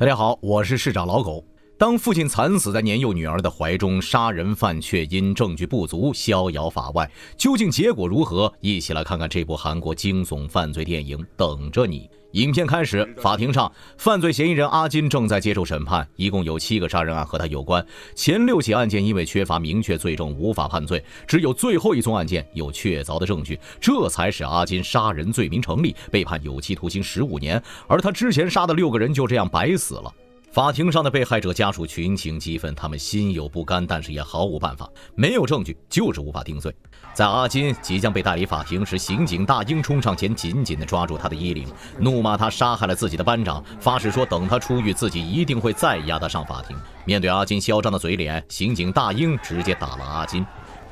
大家好，我是市长老狗。当父亲惨死在年幼女儿的怀中，杀人犯却因证据不足逍遥法外，究竟结果如何？一起来看看这部韩国惊悚犯罪电影，等着你。影片开始，法庭上，犯罪嫌疑人阿金正在接受审判。一共有七个杀人案和他有关，前六起案件因为缺乏明确罪证，无法判罪，只有最后一宗案件有确凿的证据，这才使阿金杀人罪名成立，被判有期徒刑十五年。而他之前杀的六个人就这样白死了。法庭上的被害者家属群情激愤，他们心有不甘，但是也毫无办法，没有证据就是无法定罪。在阿金即将被带离法庭时，刑警大英冲上前，紧紧地抓住他的衣领，怒骂他杀害了自己的班长，发誓说等他出狱，自己一定会再押他上法庭。面对阿金嚣张的嘴脸，刑警大英直接打了阿金。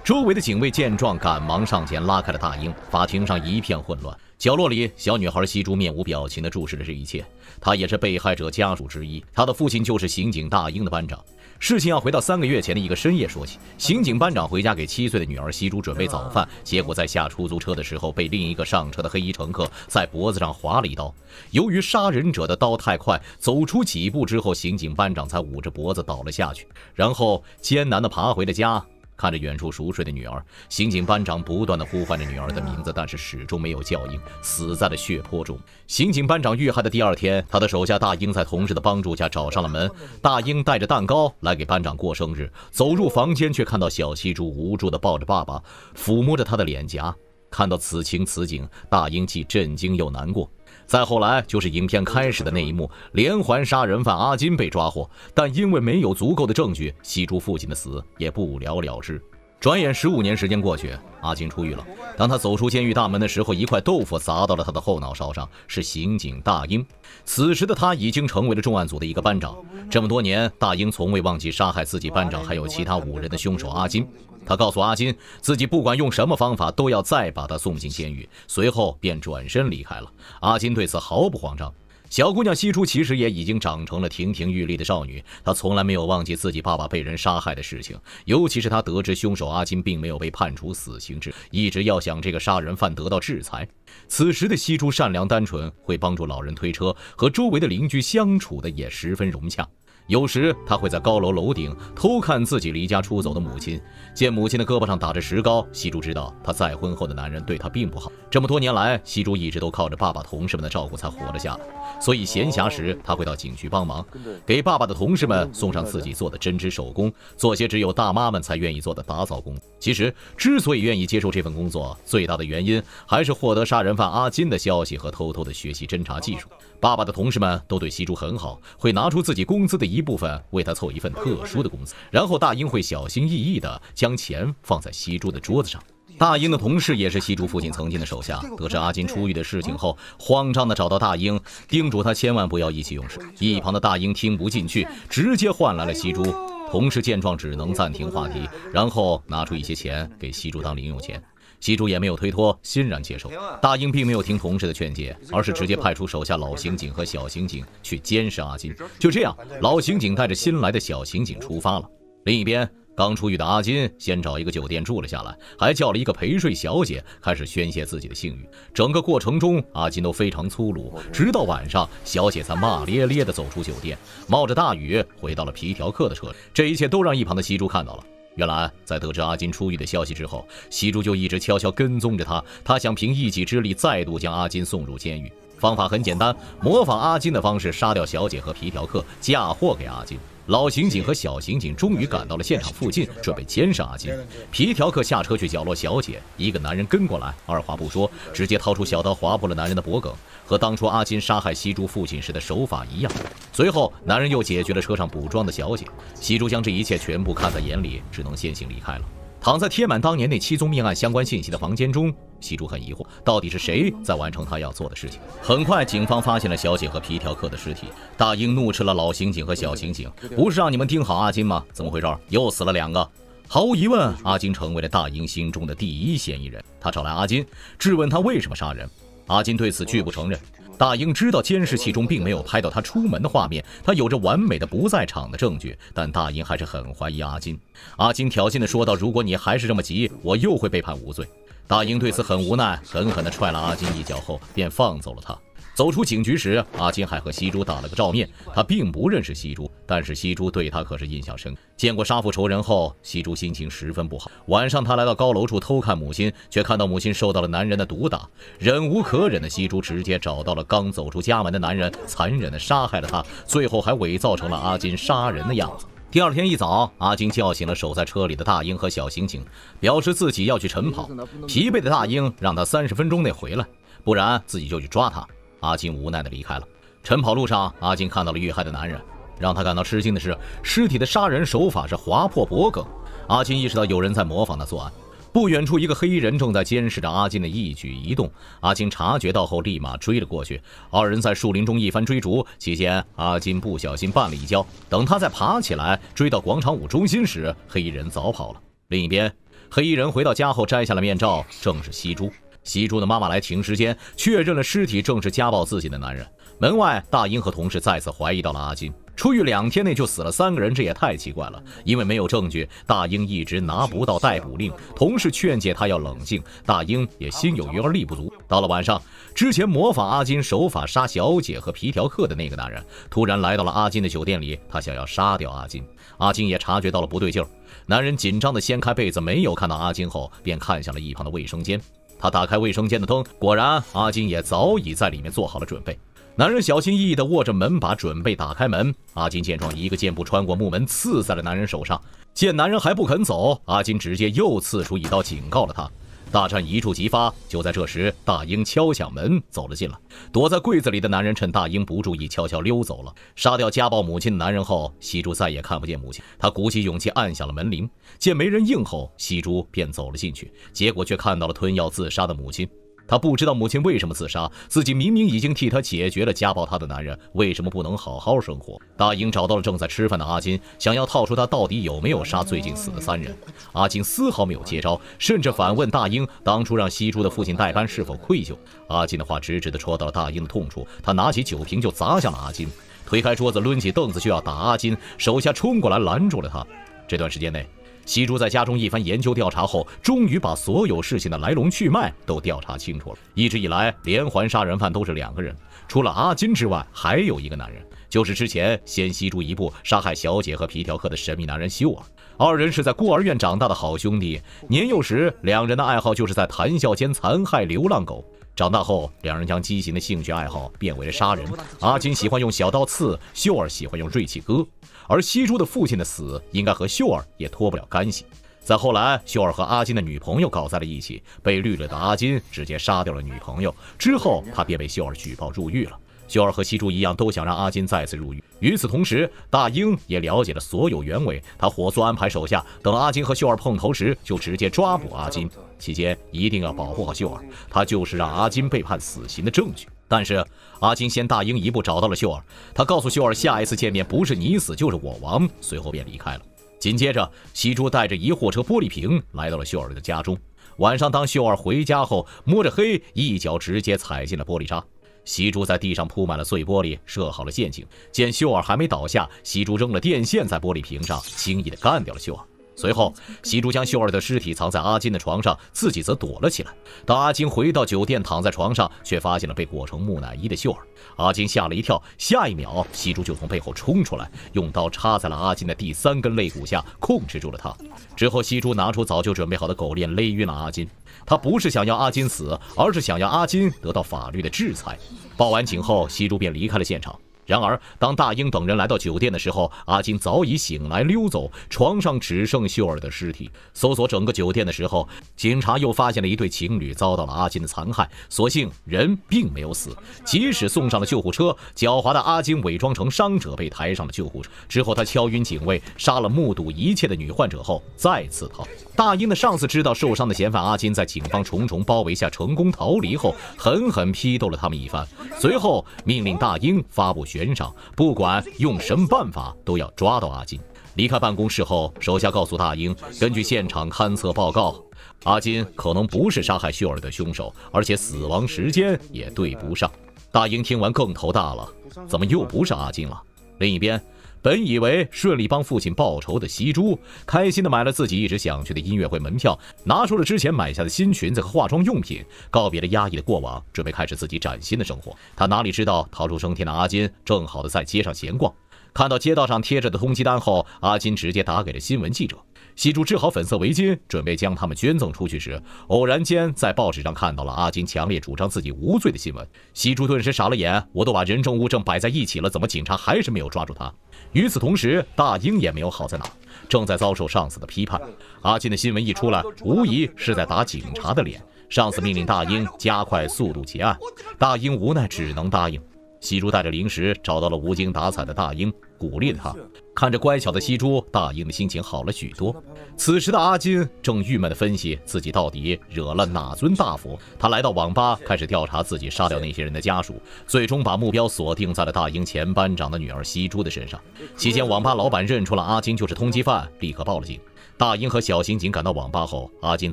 周围的警卫见状，赶忙上前拉开了大英。法庭上一片混乱，角落里，小女孩西珠面无表情地注视着这一切。她也是被害者家属之一，她的父亲就是刑警大英的班长。事情要回到三个月前的一个深夜说起。刑警班长回家给七岁的女儿西珠准备早饭，结果在下出租车的时候，被另一个上车的黑衣乘客在脖子上划了一刀。由于杀人者的刀太快，走出几步之后，刑警班长才捂着脖子倒了下去，然后艰难地爬回了家。看着远处熟睡的女儿，刑警班长不断的呼唤着女儿的名字，但是始终没有叫应，死在了血泊中。刑警班长遇害的第二天，他的手下大英在同事的帮助下找上了门。大英带着蛋糕来给班长过生日，走入房间却看到小西珠无助的抱着爸爸，抚摸着他的脸颊。看到此情此景，大英既震惊又难过。再后来就是影片开始的那一幕，连环杀人犯阿金被抓获，但因为没有足够的证据，西珠父亲的死也不了了之。转眼十五年时间过去，阿金出狱了。当他走出监狱大门的时候，一块豆腐砸到了他的后脑勺上，是刑警大英。此时的他已经成为了重案组的一个班长。这么多年，大英从未忘记杀害自己班长还有其他五人的凶手阿金。他告诉阿金，自己不管用什么方法，都要再把他送进监狱。随后便转身离开了。阿金对此毫不慌张。小姑娘西初其实也已经长成了亭亭玉立的少女，她从来没有忘记自己爸爸被人杀害的事情，尤其是她得知凶手阿金并没有被判处死刑之，一直要想这个杀人犯得到制裁。此时的西初善良单纯，会帮助老人推车，和周围的邻居相处的也十分融洽。有时他会在高楼楼顶偷看自己离家出走的母亲。见母亲的胳膊上打着石膏，西珠知道他再婚后的男人对他并不好。这么多年来，西珠一直都靠着爸爸同事们的照顾才活了下来。所以闲暇时，他会到警局帮忙，给爸爸的同事们送上自己做的针织手工，做些只有大妈们才愿意做的打扫工。其实，之所以愿意接受这份工作，最大的原因还是获得杀人犯阿金的消息和偷偷的学习侦查技术。爸爸的同事们都对西珠很好，会拿出自己工资的一。一部分为他凑一份特殊的工资，然后大英会小心翼翼地将钱放在西珠的桌子上。大英的同事也是西珠父亲曾经的手下，得知阿金出狱的事情后，慌张地找到大英，叮嘱他千万不要意气用事。一旁的大英听不进去，直接换来了西珠。同事见状，只能暂停话题，然后拿出一些钱给西珠当零用钱。西珠也没有推脱，欣然接受。大英并没有听同事的劝解，而是直接派出手下老刑警和小刑警去监视阿金。就这样，老刑警带着新来的小刑警出发了。另一边，刚出狱的阿金先找一个酒店住了下来，还叫了一个陪睡小姐，开始宣泄自己的性欲。整个过程中，阿金都非常粗鲁。直到晚上，小姐才骂咧咧地走出酒店，冒着大雨回到了皮条客的车里。这一切都让一旁的西珠看到了。原来，在得知阿金出狱的消息之后，西珠就一直悄悄跟踪着他。他想凭一己之力再度将阿金送入监狱。方法很简单，模仿阿金的方式杀掉小姐和皮条客，嫁祸给阿金。老刑警和小刑警终于赶到了现场附近，准备监视阿金。皮条客下车去角落，小姐一个男人跟过来，二话不说，直接掏出小刀划破了男人的脖颈，和当初阿金杀害西珠父亲时的手法一样。随后，男人又解决了车上补妆的小姐。喜珠将这一切全部看在眼里，只能先行离开了。躺在贴满当年那七宗命案相关信息的房间中，喜珠很疑惑，到底是谁在完成他要做的事情？很快，警方发现了小姐和皮条客的尸体。大英怒斥了老刑警和小刑警：“不是让你们盯好阿金吗？怎么回事？又死了两个！”毫无疑问，阿金成为了大英心中的第一嫌疑人。他找来阿金，质问他为什么杀人。阿金对此拒不承认。大英知道监视器中并没有拍到他出门的画面，他有着完美的不在场的证据，但大英还是很怀疑阿金。阿金挑衅的说道：“如果你还是这么急，我又会被判无罪。”大英对此很无奈，狠狠地踹了阿金一脚后，便放走了他。走出警局时，阿金还和西珠打了个照面。他并不认识西珠，但是西珠对他可是印象深见过杀父仇人后，西珠心情十分不好。晚上，他来到高楼处偷看母亲，却看到母亲受到了男人的毒打。忍无可忍的西珠直接找到了刚走出家门的男人，残忍地杀害了他，最后还伪造成了阿金杀人的样子。第二天一早，阿金叫醒了守在车里的大英和小刑警，表示自己要去晨跑。疲惫的大英让他三十分钟内回来，不然自己就去抓他。阿金无奈地离开了。晨跑路上，阿金看到了遇害的男人。让他感到吃惊的是，尸体的杀人手法是划破脖颈。阿金意识到有人在模仿他作案。不远处，一个黑衣人正在监视着阿金的一举一动。阿金察觉到后，立马追了过去。二人在树林中一番追逐，期间阿金不小心绊了一跤。等他再爬起来追到广场舞中心时，黑衣人早跑了。另一边，黑衣人回到家后摘下了面罩，正是西珠。西珠的妈妈来停尸间确认了尸体，正是家暴自己的男人。门外，大英和同事再次怀疑到了阿金。出狱两天内就死了三个人，这也太奇怪了。因为没有证据，大英一直拿不到逮捕令。同事劝解他要冷静，大英也心有余而力不足。到了晚上，之前模仿阿金手法杀小姐和皮条客的那个男人突然来到了阿金的酒店里，他想要杀掉阿金。阿金也察觉到了不对劲儿。男人紧张地掀开被子，没有看到阿金后，便看向了一旁的卫生间。他打开卫生间的灯，果然阿金也早已在里面做好了准备。男人小心翼翼地握着门把，准备打开门。阿金见状，一个箭步穿过木门，刺在了男人手上。见男人还不肯走，阿金直接又刺出一刀，警告了他。大战一触即发，就在这时，大英敲响门，走了进来。躲在柜子里的男人趁大英不注意，悄悄溜走了。杀掉家暴母亲的男人后，西珠再也看不见母亲。他鼓起勇气按响了门铃，见没人应后，西珠便走了进去，结果却看到了吞药自杀的母亲。他不知道母亲为什么自杀，自己明明已经替他解决了家暴他的男人，为什么不能好好生活？大英找到了正在吃饭的阿金，想要套出他到底有没有杀最近死的三人。阿金丝毫没有接招，甚至反问大英当初让西珠的父亲代班是否愧疚。阿金的话直直的戳到了大英的痛处，他拿起酒瓶就砸向了阿金，推开桌子，抡起凳子就要打阿金。手下冲过来拦住了他。这段时间内。西珠在家中一番研究调查后，终于把所有事情的来龙去脉都调查清楚了。一直以来，连环杀人犯都是两个人，除了阿金之外，还有一个男人，就是之前先西珠一步杀害小姐和皮条客的神秘男人秀儿。二人是在孤儿院长大的好兄弟，年幼时两人的爱好就是在谈笑间残害流浪狗。长大后，两人将畸形的兴趣爱好变为了杀人。阿金喜欢用小刀刺，秀儿喜欢用锐器割。而西珠的父亲的死应该和秀儿也脱不了干系。再后来，秀儿和阿金的女朋友搞在了一起，被绿了的阿金直接杀掉了女朋友，之后他便被秀儿举报入狱了。秀儿和西珠一样，都想让阿金再次入狱。与此同时，大英也了解了所有原委，他火速安排手下，等阿金和秀儿碰头时，就直接抓捕阿金。期间一定要保护好秀儿，他就是让阿金被判死刑的证据。但是阿金先大英一步找到了秀儿，他告诉秀儿下一次见面不是你死就是我亡，随后便离开了。紧接着，西珠带着一货车玻璃瓶来到了秀儿的家中。晚上，当秀儿回家后，摸着黑一脚直接踩进了玻璃渣。西珠在地上铺满了碎玻璃，设好了陷阱。见秀儿还没倒下，西珠扔了电线在玻璃瓶上，轻易地干掉了秀儿。随后，西珠将秀儿的尸体藏在阿金的床上，自己则躲了起来。当阿金回到酒店，躺在床上，却发现了被裹成木乃伊的秀儿。阿金吓了一跳，下一秒，西珠就从背后冲出来，用刀插在了阿金的第三根肋骨下，控制住了他。之后，西珠拿出早就准备好的狗链，勒晕了阿金。他不是想要阿金死，而是想要阿金得到法律的制裁。报完警后，西珠便离开了现场。然而，当大英等人来到酒店的时候，阿金早已醒来溜走，床上只剩秀儿的尸体。搜索整个酒店的时候，警察又发现了一对情侣遭到了阿金的残害，所幸人并没有死，即使送上了救护车，狡猾的阿金伪装成伤者被抬上了救护车。之后，他敲晕警卫，杀了目睹一切的女患者后，再次逃。大英的上司知道受伤的嫌犯阿金在警方重重包围下成功逃离后，狠狠批斗了他们一番，随后命令大英发布悬。悬赏，不管用什么办法都要抓到阿金。离开办公室后，手下告诉大英，根据现场勘测报告，阿金可能不是杀害秀儿的凶手，而且死亡时间也对不上。大英听完更头大了，怎么又不是阿金了？另一边。本以为顺利帮父亲报仇的西珠，开心的买了自己一直想去的音乐会门票，拿出了之前买下的新裙子和化妆用品，告别了压抑的过往，准备开始自己崭新的生活。他哪里知道，逃出升天的阿金正好的在街上闲逛，看到街道上贴着的通缉单后，阿金直接打给了新闻记者。西珠织好粉色围巾，准备将他们捐赠出去时，偶然间在报纸上看到了阿金强烈主张自己无罪的新闻。西珠顿时傻了眼，我都把人证物证摆在一起了，怎么警察还是没有抓住他？与此同时，大英也没有好在哪，正在遭受上司的批判。阿金的新闻一出来，无疑是在打警察的脸。上司命令大英加快速度结案，大英无奈只能答应。西珠带着零食找到了无精打采的大英，鼓励了他。看着乖巧的西珠，大英的心情好了许多。此时的阿金正郁闷地分析自己到底惹了哪尊大佛。他来到网吧，开始调查自己杀掉那些人的家属，最终把目标锁定在了大英前班长的女儿西珠的身上。期间，网吧老板认出了阿金就是通缉犯，立刻报了警。大英和小刑警赶到网吧后，阿金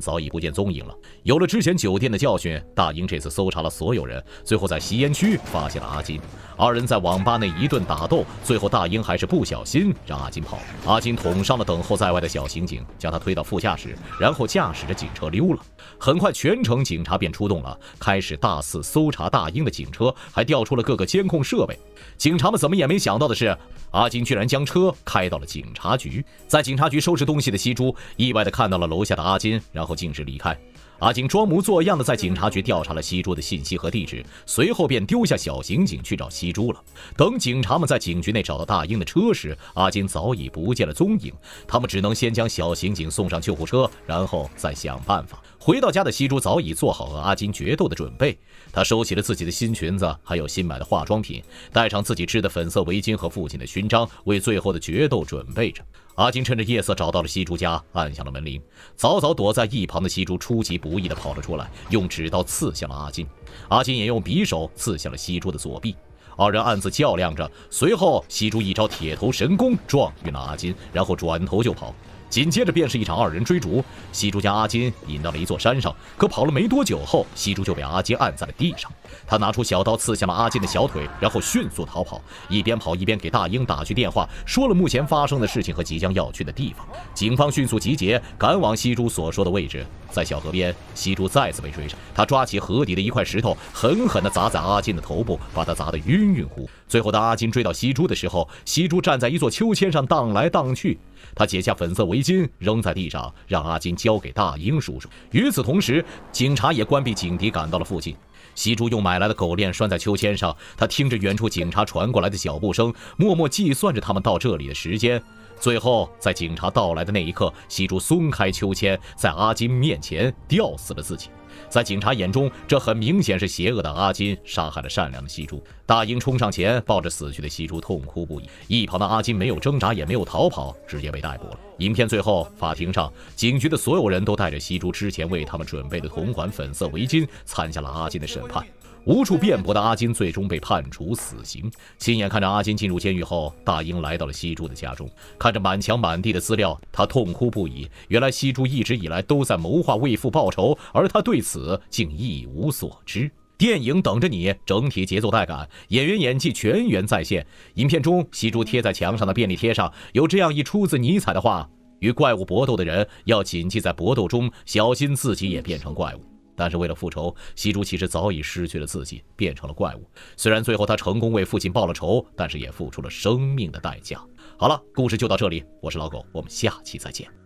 早已不见踪影了。有了之前酒店的教训，大英这次搜查了所有人，最后在吸烟区发现了阿金。二人在网吧内一顿打斗，最后大英还是不小心让阿金跑了。阿金捅伤了等候在外的小刑警，将他推到副驾驶，然后驾驶着警车溜了。很快，全城警察便出动了，开始大肆搜查大英的警车，还调出了各个监控设备。警察们怎么也没想到的是，阿金居然将车开到了警察局，在警察局收拾东西的西。珠，意外的看到了楼下的阿金，然后径直离开。阿金装模作样的在警察局调查了西珠的信息和地址，随后便丢下小刑警去找西珠了。等警察们在警局内找到大英的车时，阿金早已不见了踪影。他们只能先将小刑警送上救护车，然后再想办法。回到家的西珠早已做好和阿金决斗的准备。他收起了自己的新裙子，还有新买的化妆品，戴上自己织的粉色围巾和父亲的勋章，为最后的决斗准备着。阿金趁着夜色找到了西珠家，按响了门铃。早早躲在一旁的西珠出其不意地跑了出来，用指刀刺向了阿金。阿金也用匕首刺向了西珠的左臂，二人暗自较量着。随后，西珠一招铁头神功撞晕了阿金，然后转头就跑。紧接着便是一场二人追逐，西珠将阿金引到了一座山上，可跑了没多久后，西珠就被阿金按在了地上。他拿出小刀刺向了阿金的小腿，然后迅速逃跑，一边跑一边给大英打去电话，说了目前发生的事情和即将要去的地方。警方迅速集结，赶往西珠所说的位置。在小河边，西珠再次被追上，他抓起河底的一块石头，狠狠地砸在阿金的头部，把他砸得晕晕乎。最后，当阿金追到西珠的时候，西珠站在一座秋千上荡来荡去。他解下粉色围巾扔在地上，让阿金交给大英叔叔。与此同时，警察也关闭警笛，赶到了附近。西珠用买来的狗链拴在秋千上，他听着远处警察传过来的脚步声，默默计算着他们到这里的时间。最后，在警察到来的那一刻，西珠松开秋千，在阿金面前吊死了自己。在警察眼中，这很明显是邪恶的阿金杀害了善良的西珠。大英冲上前，抱着死去的西珠痛哭不已。一旁的阿金没有挣扎，也没有逃跑，直接被逮捕了。影片最后，法庭上，警局的所有人都带着西珠之前为他们准备的同款粉色围巾，参加了阿金的审判。无处辩驳的阿金最终被判处死刑。亲眼看着阿金进入监狱后，大英来到了西珠的家中，看着满墙满地的资料，他痛哭不已。原来西珠一直以来都在谋划为父报仇，而他对此竟一无所知。电影等着你，整体节奏带感，演员演技全员在线。影片中，西珠贴在墙上的便利贴上有这样一出自尼采的话：“与怪物搏斗的人要谨记，在搏斗中小心自己也变成怪物。”但是为了复仇，西珠其实早已失去了自己，变成了怪物。虽然最后他成功为父亲报了仇，但是也付出了生命的代价。好了，故事就到这里。我是老狗，我们下期再见。